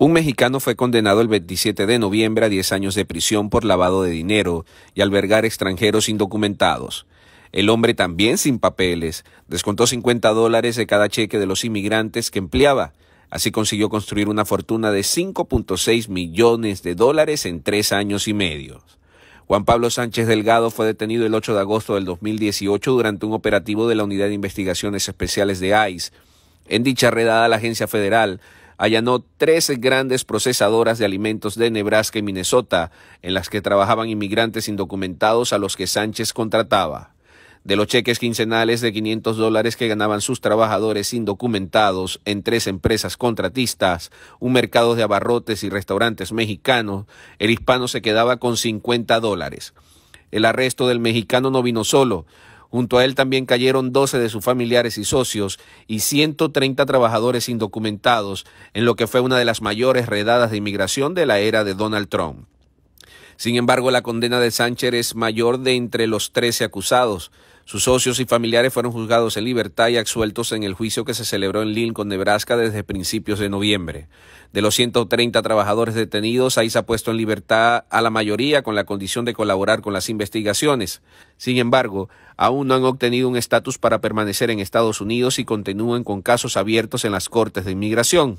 Un mexicano fue condenado el 27 de noviembre a 10 años de prisión por lavado de dinero y albergar extranjeros indocumentados. El hombre también sin papeles descontó 50 dólares de cada cheque de los inmigrantes que empleaba. Así consiguió construir una fortuna de 5.6 millones de dólares en tres años y medio. Juan Pablo Sánchez Delgado fue detenido el 8 de agosto del 2018 durante un operativo de la Unidad de Investigaciones Especiales de ICE. En dicha redada, la agencia federal allanó tres grandes procesadoras de alimentos de Nebraska y Minnesota, en las que trabajaban inmigrantes indocumentados a los que Sánchez contrataba. De los cheques quincenales de 500 dólares que ganaban sus trabajadores indocumentados en tres empresas contratistas, un mercado de abarrotes y restaurantes mexicanos, el hispano se quedaba con 50 dólares. El arresto del mexicano no vino solo, Junto a él también cayeron 12 de sus familiares y socios y 130 trabajadores indocumentados, en lo que fue una de las mayores redadas de inmigración de la era de Donald Trump. Sin embargo, la condena de Sánchez es mayor de entre los 13 acusados. Sus socios y familiares fueron juzgados en libertad y absueltos en el juicio que se celebró en Lincoln, Nebraska, desde principios de noviembre. De los 130 trabajadores detenidos, ahí se ha puesto en libertad a la mayoría con la condición de colaborar con las investigaciones. Sin embargo, aún no han obtenido un estatus para permanecer en Estados Unidos y continúan con casos abiertos en las Cortes de Inmigración.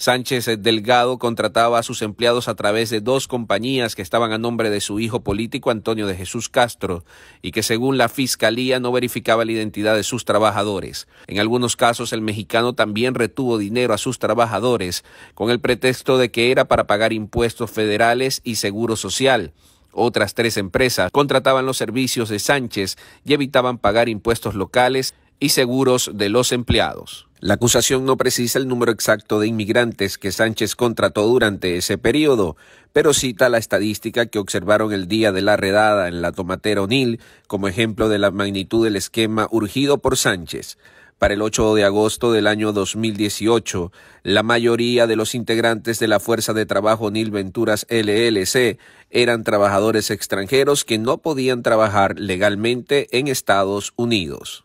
Sánchez Delgado contrataba a sus empleados a través de dos compañías que estaban a nombre de su hijo político Antonio de Jesús Castro y que según la fiscalía no verificaba la identidad de sus trabajadores. En algunos casos el mexicano también retuvo dinero a sus trabajadores con el pretexto de que era para pagar impuestos federales y seguro social. Otras tres empresas contrataban los servicios de Sánchez y evitaban pagar impuestos locales y seguros de los empleados. La acusación no precisa el número exacto de inmigrantes que Sánchez contrató durante ese periodo, pero cita la estadística que observaron el día de la redada en la tomatera O'Neill como ejemplo de la magnitud del esquema urgido por Sánchez. Para el 8 de agosto del año 2018, la mayoría de los integrantes de la Fuerza de Trabajo Nil Venturas LLC eran trabajadores extranjeros que no podían trabajar legalmente en Estados Unidos.